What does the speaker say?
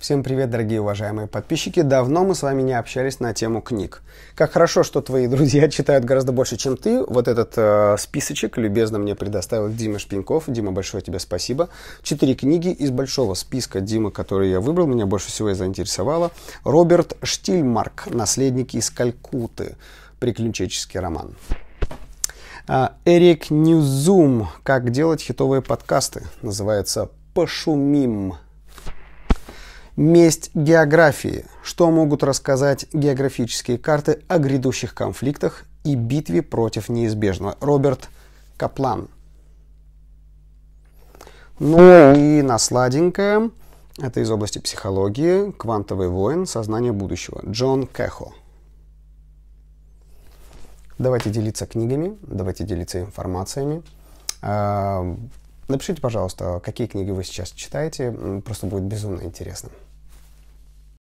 Всем привет, дорогие уважаемые подписчики. Давно мы с вами не общались на тему книг. Как хорошо, что твои друзья читают гораздо больше, чем ты. Вот этот э, списочек любезно мне предоставил Дима Шпинков. Дима, большое тебе спасибо. Четыре книги из большого списка Димы, которые я выбрал, меня больше всего и заинтересовало. Роберт Штильмарк «Наследники из Калькуты. Приключенческий роман». А, Эрик Ньюзум «Как делать хитовые подкасты» называется «Пошумим» Месть географии. Что могут рассказать географические карты о грядущих конфликтах и битве против неизбежного? Роберт Каплан. Ну и на сладенькое. Это из области психологии. Квантовый воин. Сознание будущего. Джон Кэхо. Давайте делиться книгами, давайте делиться информациями. А, Напишите, пожалуйста, какие книги вы сейчас читаете, просто будет безумно интересно.